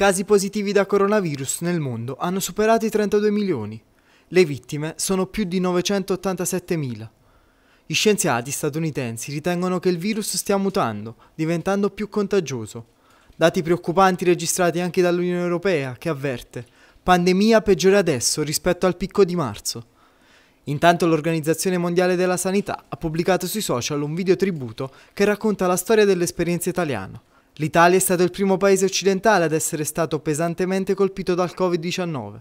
Casi positivi da coronavirus nel mondo hanno superato i 32 milioni. Le vittime sono più di 987 mila. Gli scienziati statunitensi ritengono che il virus stia mutando, diventando più contagioso. Dati preoccupanti registrati anche dall'Unione Europea, che avverte pandemia peggiore adesso rispetto al picco di marzo. Intanto l'Organizzazione Mondiale della Sanità ha pubblicato sui social un video tributo che racconta la storia dell'esperienza italiana. L'Italia è stato il primo paese occidentale ad essere stato pesantemente colpito dal Covid-19.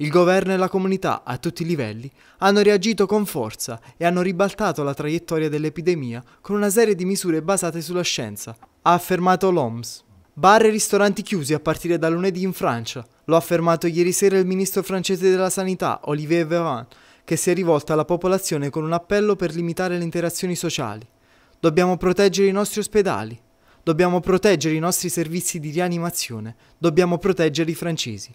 Il governo e la comunità, a tutti i livelli, hanno reagito con forza e hanno ribaltato la traiettoria dell'epidemia con una serie di misure basate sulla scienza, ha affermato l'OMS. Bar e ristoranti chiusi a partire da lunedì in Francia, lo ha affermato ieri sera il ministro francese della Sanità, Olivier Véran, che si è rivolto alla popolazione con un appello per limitare le interazioni sociali. Dobbiamo proteggere i nostri ospedali, Dobbiamo proteggere i nostri servizi di rianimazione, dobbiamo proteggere i francesi.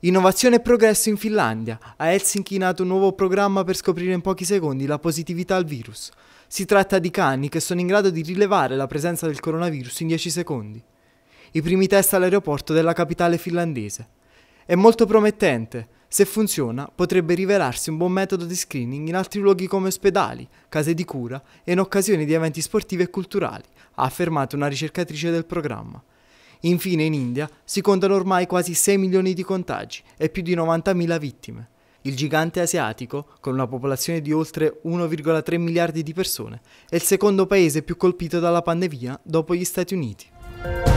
Innovazione e progresso in Finlandia. A Helsinki è nato un nuovo programma per scoprire in pochi secondi la positività al virus. Si tratta di cani che sono in grado di rilevare la presenza del coronavirus in 10 secondi. I primi test all'aeroporto della capitale finlandese. È molto promettente. Se funziona, potrebbe rivelarsi un buon metodo di screening in altri luoghi come ospedali, case di cura e in occasione di eventi sportivi e culturali, ha affermato una ricercatrice del programma. Infine in India si contano ormai quasi 6 milioni di contagi e più di 90.000 vittime. Il gigante asiatico, con una popolazione di oltre 1,3 miliardi di persone, è il secondo paese più colpito dalla pandemia dopo gli Stati Uniti.